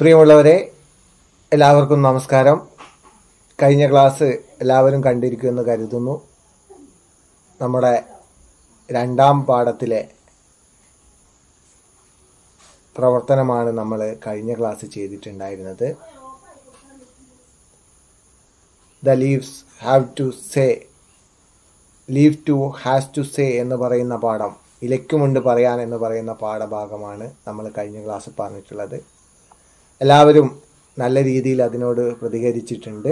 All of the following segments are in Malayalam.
പ്രിയമുള്ളവരെ എല്ലാവർക്കും നമസ്കാരം കഴിഞ്ഞ ക്ലാസ് എല്ലാവരും കണ്ടിരിക്കുമെന്ന് കരുതുന്നു നമ്മുടെ രണ്ടാം പാഠത്തിലെ പ്രവർത്തനമാണ് നമ്മൾ കഴിഞ്ഞ ക്ലാസ് ചെയ്തിട്ടുണ്ടായിരുന്നത് the leaves have to say leaf too has to say എന്ന് പറയുന്ന പാഠം ഇലയ്ക്കുമുണ്ട് പറയാൻ എന്ന് പറയുന്ന പാഠഭാഗമാണ് നമ്മൾ കഴിഞ്ഞ ക്ലാസ്സിൽ പറഞ്ഞിട്ടുള്ളത് എല്ലാവരും നല്ല രീതിയിൽ അതിനോട് പ്രതികരിച്ചിട്ടുണ്ട്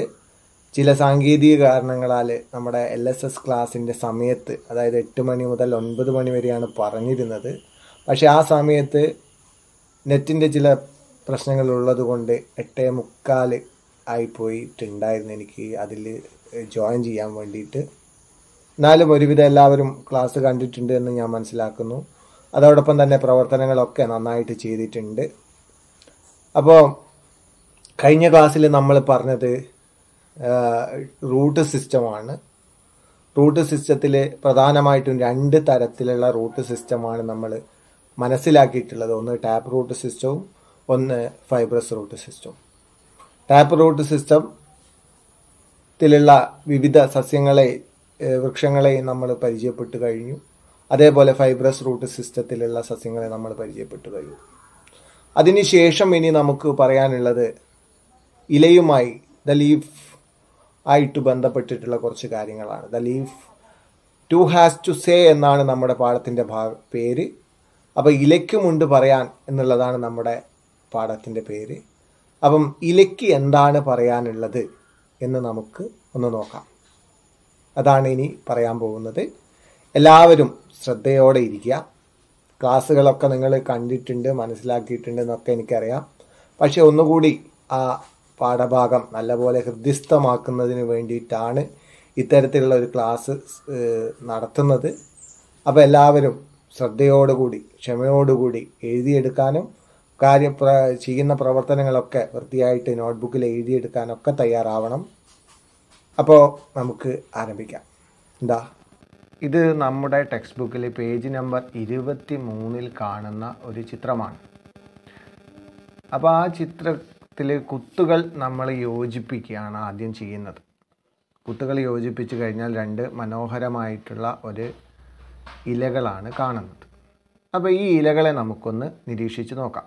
ചില സാങ്കേതിക കാരണങ്ങളാൽ നമ്മുടെ എൽ എസ് എസ് ക്ലാസ്സിൻ്റെ സമയത്ത് അതായത് എട്ട് മണി മുതൽ ഒൻപത് മണി വരെയാണ് പറഞ്ഞിരുന്നത് പക്ഷേ ആ സമയത്ത് നെറ്റിൻ്റെ ചില പ്രശ്നങ്ങൾ ഉള്ളതുകൊണ്ട് എട്ടേ മുക്കാൽ ആയിപ്പോയിട്ടുണ്ടായിരുന്നു എനിക്ക് അതിൽ ജോയിൻ ചെയ്യാൻ വേണ്ടിയിട്ട് എന്നാലും ഒരുവിധം എല്ലാവരും ക്ലാസ് കണ്ടിട്ടുണ്ട് എന്ന് ഞാൻ മനസ്സിലാക്കുന്നു അതോടൊപ്പം തന്നെ പ്രവർത്തനങ്ങളൊക്കെ നന്നായിട്ട് ചെയ്തിട്ടുണ്ട് അപ്പോൾ കഴിഞ്ഞ ക്ലാസ്സിൽ നമ്മൾ പറഞ്ഞത് റൂട്ട് സിസ്റ്റമാണ് റൂട്ട് സിസ്റ്റത്തിൽ പ്രധാനമായിട്ടും രണ്ട് തരത്തിലുള്ള റൂട്ട് സിസ്റ്റമാണ് നമ്മൾ മനസ്സിലാക്കിയിട്ടുള്ളത് ഒന്ന് ടാപ്പ് റൂട്ട് സിസ്റ്റവും ഒന്ന് ഫൈബ്രസ് റൂട്ട് സിസ്റ്റവും ടാപ്പ് റൂട്ട് സിസ്റ്റം ത്തിലുള്ള വിവിധ സസ്യങ്ങളെ വൃക്ഷങ്ങളെ നമ്മൾ പരിചയപ്പെട്ട് കഴിഞ്ഞു അതേപോലെ ഫൈബ്രസ് റൂട്ട് സിസ്റ്റത്തിലുള്ള സസ്യങ്ങളെ നമ്മൾ പരിചയപ്പെട്ട് കഴിഞ്ഞു അതിനുശേഷം ഇനി നമുക്ക് പറയാനുള്ളത് ഇലയുമായി ദ ലീഫ് ആയിട്ട് ബന്ധപ്പെട്ടിട്ടുള്ള കുറച്ച് കാര്യങ്ങളാണ് the leaf too has to say എന്നാണ് നമ്മുടെ പാഠത്തിൻ്റെ ഭാ പേര് അപ്പോൾ ഇലയ്ക്കുമുണ്ട് പറയാൻ എന്നുള്ളതാണ് നമ്മുടെ പാഠത്തിൻ്റെ പേര് അപ്പം ഇലയ്ക്ക് എന്താണ് പറയാനുള്ളത് എന്ന് നമുക്ക് ഒന്ന് നോക്കാം അതാണ് ഇനി പറയാൻ പോകുന്നത് എല്ലാവരും ശ്രദ്ധയോടെ ഇരിക്കുക ക്ലാസ്സുകളൊക്കെ നിങ്ങൾ കണ്ടിട്ടുണ്ട് മനസ്സിലാക്കിയിട്ടുണ്ട് എന്നൊക്കെ എനിക്കറിയാം പക്ഷെ ഒന്നുകൂടി ആ പാഠഭാഗം നല്ലപോലെ ഹൃദ്യസ്ഥമാക്കുന്നതിന് വേണ്ടിയിട്ടാണ് ഇത്തരത്തിലുള്ള ഒരു ക്ലാസ് നടത്തുന്നത് അപ്പോൾ എല്ലാവരും ശ്രദ്ധയോടുകൂടി ക്ഷമയോടുകൂടി എഴുതിയെടുക്കാനും കാര്യ ചെയ്യുന്ന പ്രവർത്തനങ്ങളൊക്കെ വൃത്തിയായിട്ട് നോട്ട്ബുക്കിൽ എഴുതിയെടുക്കാനൊക്കെ തയ്യാറാവണം അപ്പോൾ നമുക്ക് ആരംഭിക്കാം എന്താ ഇത് നമ്മുടെ ടെക്സ്റ്റ് ബുക്കിലെ പേജ് നമ്പർ ഇരുപത്തി മൂന്നിൽ കാണുന്ന ഒരു ചിത്രമാണ് അപ്പോൾ ആ ചിത്രത്തിലെ കുത്തുകൾ നമ്മൾ യോജിപ്പിക്കുകയാണ് ആദ്യം ചെയ്യുന്നത് കുത്തുകൾ യോജിപ്പിച്ച് കഴിഞ്ഞാൽ രണ്ട് മനോഹരമായിട്ടുള്ള ഒരു ഇലകളാണ് കാണുന്നത് അപ്പോൾ ഈ ഇലകളെ നമുക്കൊന്ന് നിരീക്ഷിച്ച് നോക്കാം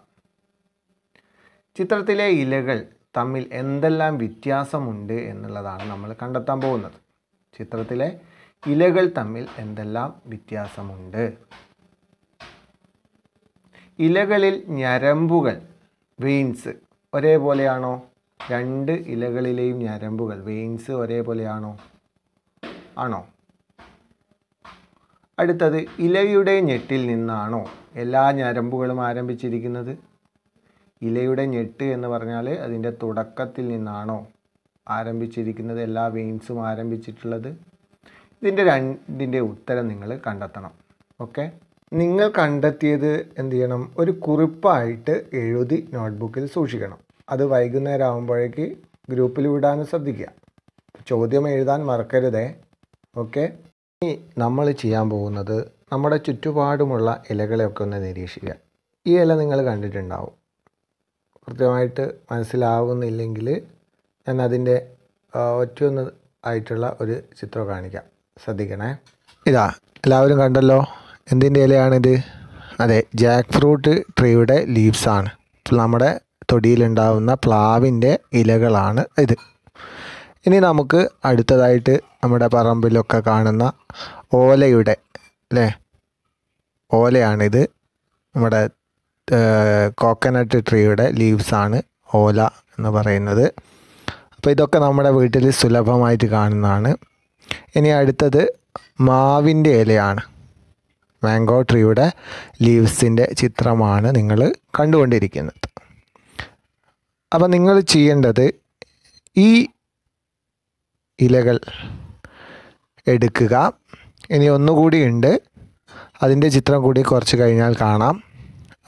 ചിത്രത്തിലെ ഇലകൾ തമ്മിൽ എന്തെല്ലാം വ്യത്യാസമുണ്ട് എന്നുള്ളതാണ് നമ്മൾ കണ്ടെത്താൻ പോകുന്നത് ചിത്രത്തിലെ ഇലകൾ തമ്മിൽ എന്തെല്ലാം വ്യത്യാസമുണ്ട് ഇലകളിൽ ഞരമ്പുകൾ വെയിൻസ് ഒരേപോലെയാണോ രണ്ട് ഇലകളിലെയും ഞരമ്പുകൾ വെയിൻസ് ഒരേപോലെയാണോ ആണോ അടുത്തത് ഇലയുടെ ഞെട്ടിൽ നിന്നാണോ എല്ലാ ഞരമ്പുകളും ആരംഭിച്ചിരിക്കുന്നത് ഇലയുടെ ഞെട്ട് എന്ന് പറഞ്ഞാൽ അതിൻ്റെ തുടക്കത്തിൽ നിന്നാണോ ആരംഭിച്ചിരിക്കുന്നത് എല്ലാ വെയിൻസും ആരംഭിച്ചിട്ടുള്ളത് ഇതിൻ്റെ രണ്ടിൻ്റെ ഉത്തരം നിങ്ങൾ കണ്ടെത്തണം ഓക്കെ നിങ്ങൾ കണ്ടെത്തിയത് എന്ത് ചെയ്യണം ഒരു കുറിപ്പായിട്ട് എഴുതി നോട്ട്ബുക്കിൽ സൂക്ഷിക്കണം അത് വൈകുന്നേരം ആകുമ്പോഴേക്ക് ഗ്രൂപ്പിൽ വിടാനും ശ്രദ്ധിക്കുക ചോദ്യം എഴുതാൻ മറക്കരുതേ ഓക്കെ ഇനി നമ്മൾ ചെയ്യാൻ പോകുന്നത് നമ്മുടെ ചുറ്റുപാടുമുള്ള ഇലകളെയൊക്കെ ഒന്ന് നിരീക്ഷിക്കുക ഈ ഇല നിങ്ങൾ കണ്ടിട്ടുണ്ടാവും കൃത്യമായിട്ട് മനസ്സിലാവുന്നില്ലെങ്കിൽ ഞാൻ അതിൻ്റെ ഒന്ന് ആയിട്ടുള്ള ഒരു ചിത്രം കാണിക്കാം ശ്രദ്ധിക്കണേ ഇതാ എല്ലാവരും കണ്ടല്ലോ എന്തിൻ്റെ ഇലയാണിത് അതെ ജാക്ക് ഫ്രൂട്ട് ട്രീയുടെ ലീവ്സാണ് നമ്മുടെ തൊടിയിലുണ്ടാവുന്ന പ്ലാവിൻ്റെ ഇലകളാണ് ഇത് ഇനി നമുക്ക് അടുത്തതായിട്ട് നമ്മുടെ പറമ്പിലൊക്കെ കാണുന്ന ഓലയുടെ അല്ലേ ഓലയാണിത് നമ്മുടെ കോക്കനട്ട് ട്രീയുടെ ലീവ്സാണ് ഓല എന്ന് പറയുന്നത് അപ്പോൾ ഇതൊക്കെ നമ്മുടെ വീട്ടിൽ സുലഭമായിട്ട് കാണുന്നതാണ് ഇനി അടുത്തത് മാവിൻ്റെ ഇലയാണ് മാംഗോ ട്രീയുടെ ലീവ്സിൻ്റെ ചിത്രമാണ് നിങ്ങൾ കണ്ടുകൊണ്ടിരിക്കുന്നത് അപ്പം നിങ്ങൾ ചെയ്യേണ്ടത് ഈ ഇലകൾ എടുക്കുക ഇനി ഒന്നുകൂടി ഉണ്ട് അതിൻ്റെ ചിത്രം കൂടി കുറച്ച് കഴിഞ്ഞാൽ കാണാം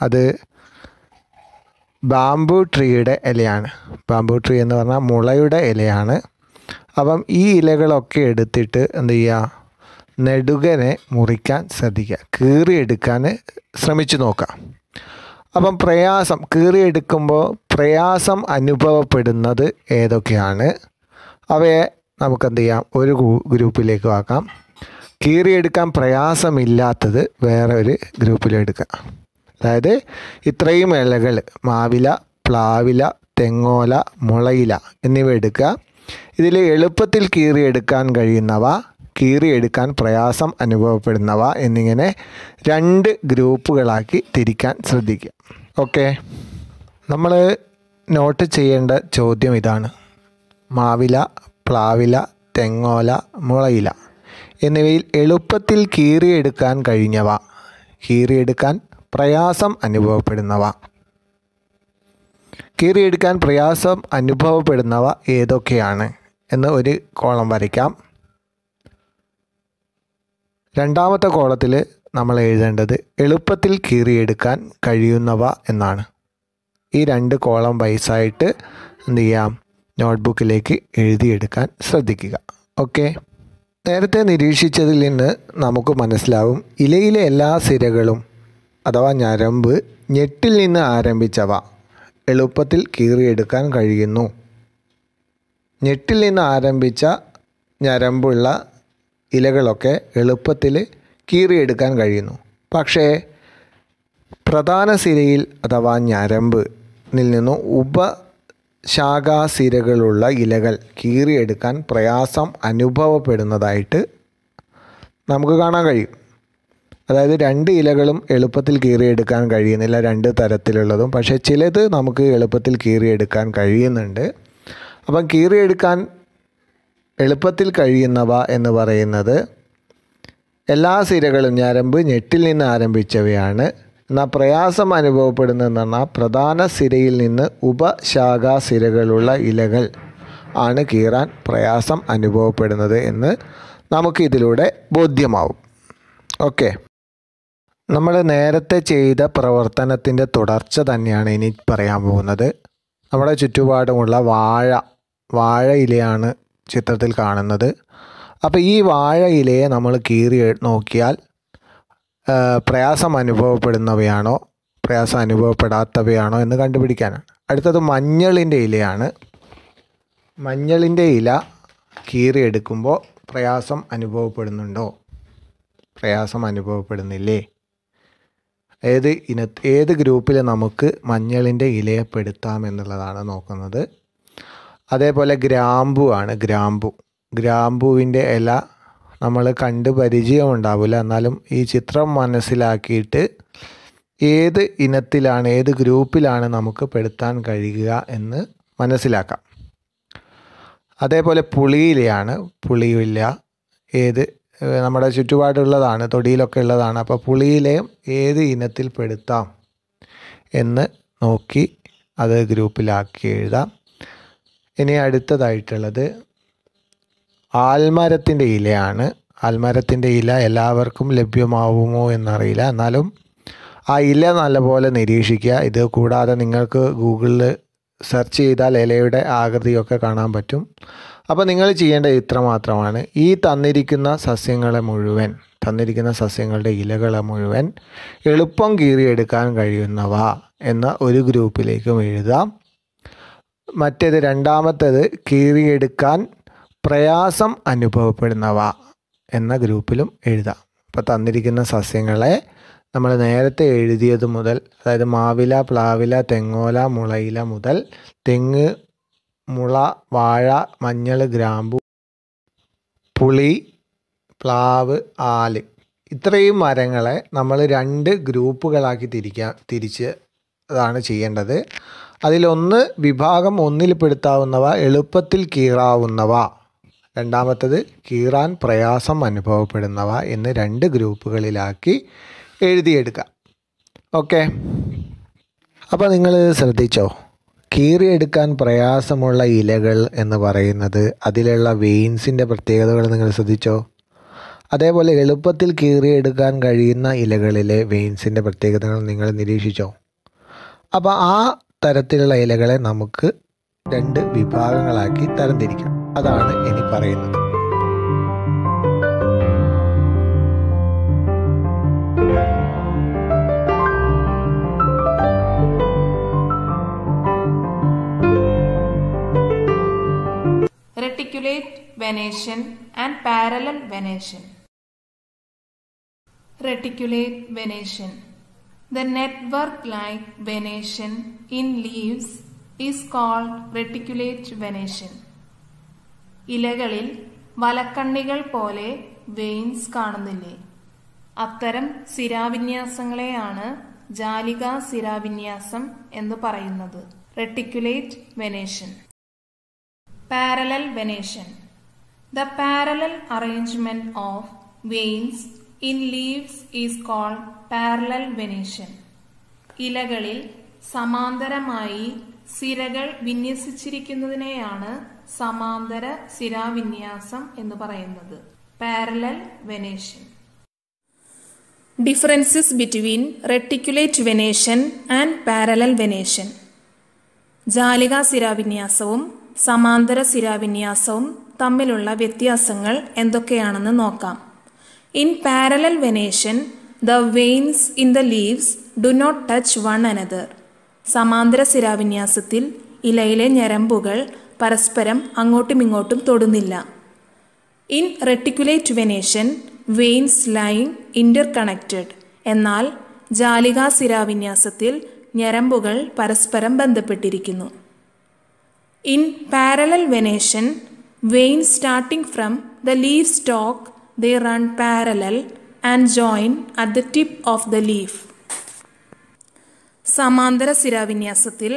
അത് ബാംബു ട്രീയുടെ ഇലയാണ് ബാംബു ട്രീ എന്ന് പറഞ്ഞാൽ മുളയുടെ ഇലയാണ് അപ്പം ഈ ഇലകളൊക്കെ എടുത്തിട്ട് എന്ത് ചെയ്യുക നെടുകനെ മുറിക്കാൻ ശ്രദ്ധിക്കുക കീറിയെടുക്കാൻ ശ്രമിച്ചു നോക്കാം അപ്പം പ്രയാസം കീറിയെടുക്കുമ്പോൾ പ്രയാസം അനുഭവപ്പെടുന്നത് ഏതൊക്കെയാണ് അവയെ നമുക്കെന്ത് ചെയ്യാം ഒരു ഗ്രൂപ്പിലേക്ക് ആക്കാം കീറിയെടുക്കാൻ പ്രയാസമില്ലാത്തത് വേറെ ഒരു ഗ്രൂപ്പിലെടുക്കാം അതായത് ഇത്രയും ഇലകൾ മാവില പ്ലാവില തെങ്ങോല മുളയില എന്നിവ എടുക്കുക ഇതിൽ എളുപ്പത്തിൽ കീറിയെടുക്കാൻ കഴിയുന്നവ കീറിയെടുക്കാൻ പ്രയാസം അനുഭവപ്പെടുന്നവ എന്നിങ്ങനെ രണ്ട് ഗ്രൂപ്പുകളാക്കി തിരിക്കാൻ ശ്രദ്ധിക്കുക ഓക്കെ നമ്മൾ നോട്ട് ചെയ്യേണ്ട ചോദ്യം ഇതാണ് മാവില പ്ലാവില തെങ്ങോല മുളയില എന്നിവയിൽ എളുപ്പത്തിൽ കീറിയെടുക്കാൻ കഴിഞ്ഞവ കീറിയെടുക്കാൻ പ്രയാസം അനുഭവപ്പെടുന്നവ കീറിയെടുക്കാൻ പ്രയാസം അനുഭവപ്പെടുന്നവ ഏതൊക്കെയാണ് എന്ന് ഒരു കോളം വരയ്ക്കാം രണ്ടാമത്തെ കോളത്തിൽ നമ്മൾ എഴുതേണ്ടത് എളുപ്പത്തിൽ കീറിയെടുക്കാൻ കഴിയുന്നവ എന്നാണ് ഈ രണ്ട് കോളം വയസ്സായിട്ട് എന്ത് ചെയ്യാം നോട്ട്ബുക്കിലേക്ക് എഴുതിയെടുക്കാൻ ശ്രദ്ധിക്കുക ഓക്കെ നേരത്തെ നിരീക്ഷിച്ചതിൽ നിന്ന് നമുക്ക് മനസ്സിലാവും ഇലയിലെ എല്ലാ സിരകളും അഥവാ ഞരമ്പ് ഞെട്ടിൽ നിന്ന് ആരംഭിച്ചവ എളുപ്പത്തിൽ കീറിയെടുക്കാൻ കഴിയുന്നു ഞെട്ടിൽ നിന്ന് ആരംഭിച്ച ഞരമ്പുള്ള ഇലകളൊക്കെ എളുപ്പത്തിൽ കീറിയെടുക്കാൻ കഴിയുന്നു പക്ഷേ പ്രധാന സിരയിൽ അഥവാ ഞരമ്പ് നിൽ നിന്നും ഉപ ശാഖാസിരകളുള്ള ഇലകൾ കീറിയെടുക്കാൻ പ്രയാസം അനുഭവപ്പെടുന്നതായിട്ട് നമുക്ക് കാണാൻ കഴിയും അതായത് രണ്ട് ഇലകളും എളുപ്പത്തിൽ കീറിയെടുക്കാൻ കഴിയുന്നില്ല രണ്ട് തരത്തിലുള്ളതും പക്ഷേ ചിലത് നമുക്ക് എളുപ്പത്തിൽ കീറിയെടുക്കാൻ കഴിയുന്നുണ്ട് അപ്പം കീറിയെടുക്കാൻ എളുപ്പത്തിൽ കഴിയുന്നവ എന്ന് പറയുന്നത് എല്ലാ സിരകളും ഞരമ്പ് ഞെട്ടിൽ നിന്ന് ആരംഭിച്ചവയാണ് എന്നാൽ പ്രയാസം അനുഭവപ്പെടുന്നതെന്ന് പറഞ്ഞാൽ പ്രധാന സിരയിൽ നിന്ന് ഉപശാഖാ സിരകളുള്ള ഇലകൾ ആണ് കീറാൻ പ്രയാസം അനുഭവപ്പെടുന്നത് എന്ന് നമുക്കിതിലൂടെ ബോധ്യമാവും ഓക്കെ നമ്മൾ നേരത്തെ ചെയ്ത പ്രവർത്തനത്തിൻ്റെ തുടർച്ച തന്നെയാണ് ഇനി പറയാൻ പോകുന്നത് നമ്മുടെ ചുറ്റുപാടുമുള്ള വാഴ വാഴ ഇലയാണ് ചിത്രത്തിൽ കാണുന്നത് അപ്പോൾ ഈ വാഴ ഇലയെ നമ്മൾ കീറി നോക്കിയാൽ പ്രയാസം അനുഭവപ്പെടുന്നവയാണോ പ്രയാസം അനുഭവപ്പെടാത്തവയാണോ എന്ന് കണ്ടുപിടിക്കാനാണ് അടുത്തത് മഞ്ഞളിൻ്റെ ഇലയാണ് മഞ്ഞളിൻ്റെ ഇല കീറിയെടുക്കുമ്പോൾ പ്രയാസം അനുഭവപ്പെടുന്നുണ്ടോ പ്രയാസം അനുഭവപ്പെടുന്നില്ലേ ഏത് ഇന ഏത് ഗ്രൂപ്പിൽ നമുക്ക് മഞ്ഞളിൻ്റെ ഇലയെ പെടുത്താം എന്നുള്ളതാണ് നോക്കുന്നത് അതേപോലെ ഗ്രാമ്പു ആണ് ഗ്രാമ്പു ഗ്രാമ്പുവിൻ്റെ ഇല നമ്മൾ കണ്ട് പരിചയം ഉണ്ടാവില്ല എന്നാലും ഈ ചിത്രം മനസ്സിലാക്കിയിട്ട് ഏത് ഇനത്തിലാണ് ഏത് ഗ്രൂപ്പിലാണ് നമുക്ക് പെടുത്താൻ കഴിയുക എന്ന് മനസ്സിലാക്കാം അതേപോലെ പുളിയിലയാണ് പുളിയില്ല ഏത് നമ്മുടെ ചുറ്റുപാടുള്ളതാണ് തൊടിയിലൊക്കെ ഉള്ളതാണ് അപ്പോൾ പുളിയിലയും ഏത് ഇനത്തിൽ പെടുത്താം എന്ന് നോക്കി അത് ഗ്രൂപ്പിലാക്കി എഴുതാം ഇനി അടുത്തതായിട്ടുള്ളത് ആൽമരത്തിൻ്റെ ഇലയാണ് ആൽമരത്തിൻ്റെ ഇല എല്ലാവർക്കും ലഭ്യമാവുമോ എന്നറിയില്ല എന്നാലും ആ ഇല നല്ലപോലെ നിരീക്ഷിക്കുക ഇത് കൂടാതെ നിങ്ങൾക്ക് ഗൂഗിളിൽ സെർച്ച് ചെയ്താൽ ഇലയുടെ ആകൃതിയൊക്കെ കാണാൻ പറ്റും അപ്പോൾ നിങ്ങൾ ചെയ്യേണ്ടത് ഇത്ര മാത്രമാണ് ഈ തന്നിരിക്കുന്ന സസ്യങ്ങളെ മുഴുവൻ തന്നിരിക്കുന്ന സസ്യങ്ങളുടെ ഇലകളെ മുഴുവൻ എളുപ്പം കീറിയെടുക്കാൻ കഴിയുന്നവ എന്ന ഒരു ഗ്രൂപ്പിലേക്കും എഴുതാം മറ്റേത് രണ്ടാമത്തേത് കീറിയെടുക്കാൻ പ്രയാസം അനുഭവപ്പെടുന്നവ എന്ന ഗ്രൂപ്പിലും എഴുതാം അപ്പോൾ തന്നിരിക്കുന്ന സസ്യങ്ങളെ നമ്മൾ നേരത്തെ എഴുതിയത് മുതൽ അതായത് മാവില പ്ലാവില തെങ്ങോല മുളയില മുതൽ തെങ്ങ് മുള വാഴ മഞ്ഞൾ ഗ്രാമ്പു പുളി പ്ലാവ് ആല് ഇത്രയും മരങ്ങളെ നമ്മൾ രണ്ട് ഗ്രൂപ്പുകളാക്കി തിരിക്കാം തിരിച്ച് അതാണ് ചെയ്യേണ്ടത് അതിലൊന്ന് വിഭാഗം ഒന്നിൽ പെടുത്താവുന്നവ എളുപ്പത്തിൽ കീറാവുന്നവ രണ്ടാമത്തത് കീറാൻ പ്രയാസം അനുഭവപ്പെടുന്നവ എന്ന് രണ്ട് ഗ്രൂപ്പുകളിലാക്കി എഴുതിയെടുക്കാം ഓക്കെ അപ്പോൾ നിങ്ങൾ ശ്രദ്ധിച്ചോ കീറിയെടുക്കാൻ പ്രയാസമുള്ള ഇലകൾ എന്ന് പറയുന്നത് അതിലുള്ള വെയിൻസിൻ്റെ പ്രത്യേകതകൾ നിങ്ങൾ ശ്രദ്ധിച്ചോ അതേപോലെ എളുപ്പത്തിൽ കീറിയെടുക്കാൻ കഴിയുന്ന ഇലകളിലെ വെയിൻസിൻ്റെ പ്രത്യേകതകൾ നിങ്ങൾ നിരീക്ഷിച്ചോ അപ്പോൾ ആ തരത്തിലുള്ള ഇലകളെ നമുക്ക് രണ്ട് വിഭാഗങ്ങളാക്കി തരംതിരിക്കാം അതാണ് ഇനി പറയുന്നത് straight venation and parallel venation. Reticulate venation. The network like venation in leaves is called reticulate venation. ഇലകളിൽ വലക്കണ്ണികൾ പോലെ വെയിൻസ് കാണുന്നില്ലേ അത്തരം സിരാവിന്യാസങ്ങളെയാണ് ജാലിക സിരാവിന്യാസം എന്ന് പറയുന്നത് reticulate venation Parallel venation. The parallel arrangement of veins in leaves is called parallel venation. ഇലകളിൽ സമാന്തരമായി സിരകൾ വിന്യസിച്ചിരിക്കുന്നതിനെയാണ് സമാന്തര സിരാവിന്യാസം എന്ന് പറയുന്നത് parallel venation differences between reticulate venation and parallel venation ജാലിക സിരാവിന്യാസവും സമാന്തര സിരാവിന്യാസവും തമ്മിലുള്ള വ്യത്യാസങ്ങൾ എന്തൊക്കെയാണെന്ന് നോക്കാം in parallel venation the veins in the leaves do not touch one another സമാന്തര സിരാവിന്യാസത്തിൽ ഇലയിലെ ഞരമ്പുകൾ പരസ്പരം അങ്ങോട്ടും ഇങ്ങോട്ടും തൊടുന്നില്ല in reticulate venation veins line interconnected എന്നാൽ ജാലികാ സിരാവിന്യാസത്തിൽ ഞരമ്പുകൾ പരസ്പരം ബന്ധപ്പെട്ടിരിക്കുന്നു In parallel venation, veins starting from the leaf stalk they run parallel and join at the tip of the leaf. സമാന്തര സിരാവിന്യാസത്തിൽ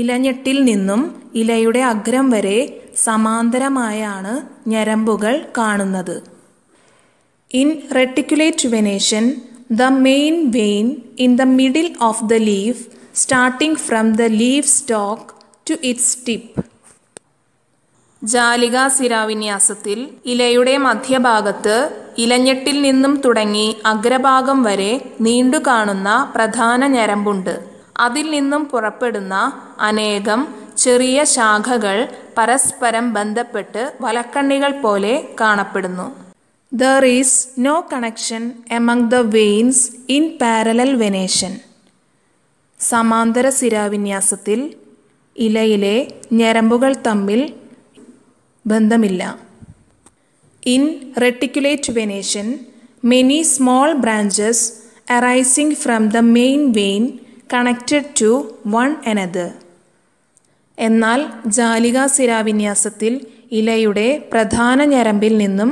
ഇലഞ്ഞെട്ടിൽ നിന്നും ഇലയുടെ അഗ്രം വരെ സമാന്തരമായാണ് ഞരമ്പുകൾ കാണുന്നത് in reticulate venation the main vein in the middle of the leaf starting from the leaf stalk to its tip ജാലിക സിരാവിന്യാസത്തിൽ ഇലയുടെ മധ്യഭാഗത്ത് ഇലഞ്ഞെട്ടിൽ നിന്നും തുടങ്ങി അഗ്രഭാഗം വരെ നീണ്ടു കാണുന്ന പ്രധാന ഞരമ്പുണ്ട് അതിൽ നിന്നും പുറപ്പെടുന്ന അനേകം ചെറിയ ശാഖകൾ പരസ്പരം ബന്ധപ്പെട്ട് വലക്കണ്ണികൾ പോലെ കാണപ്പെടുന്നു there is no connection among the veins in parallel venation സമാന്തര സിരാവിന്യാസത്തിൽ ഇലയിലെ ഞരമ്പുകൾ തമ്മിൽ ബന്ധമില്ല in reticulate venation many small branches arising from the main vein connected to one another എന്നാൽ ജാലിക സിരാവിന്യാസത്തിൽ ഇലയുടെ പ്രധാന ഞരമ്പിൽ നിന്നും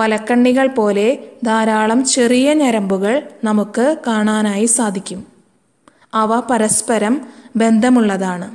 വലക്കണ്ണികൾ പോലെ ധാരാളം ചെറിയ ഞരമ്പുകൾ നമുക്ക് കാണാനായി സാധിക്കും അവ പരസ്പരം ബന്ധമുള്ളതാണ്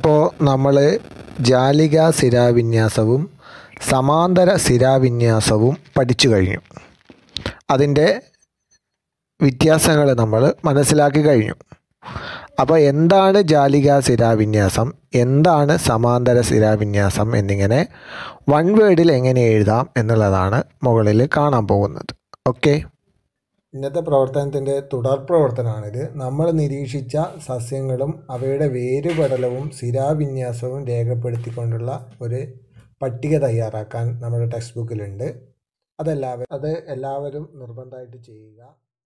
അപ്പോൾ നമ്മൾ ജാലിക സിരാവിന്യാസവും സമാന്തര സിരാവിന്യാസവും പഠിച്ചു കഴിഞ്ഞു അതിൻ്റെ വ്യത്യാസങ്ങൾ നമ്മൾ മനസ്സിലാക്കി കഴിഞ്ഞു അപ്പോൾ എന്താണ് ജാലിക സിരാവിന്യാസം എന്താണ് സമാന്തര സിരാവിന്യാസം എന്നിങ്ങനെ വൺ വേർഡിൽ എങ്ങനെ എഴുതാം എന്നുള്ളതാണ് മുകളിൽ കാണാൻ പോകുന്നത് ഓക്കേ ഇന്നത്തെ പ്രവർത്തനത്തിൻ്റെ തുടർ പ്രവർത്തനമാണിത് നമ്മൾ നിരീക്ഷിച്ച സസ്യങ്ങളും അവയുടെ വേരുപടലവും സ്ഥിരാവിന്യാസവും രേഖപ്പെടുത്തിക്കൊണ്ടുള്ള ഒരു പട്ടിക തയ്യാറാക്കാൻ നമ്മുടെ ടെക്സ്റ്റ് ബുക്കിലുണ്ട് അതെല്ലാവരും അത് എല്ലാവരും നിർബന്ധമായിട്ട് ചെയ്യുക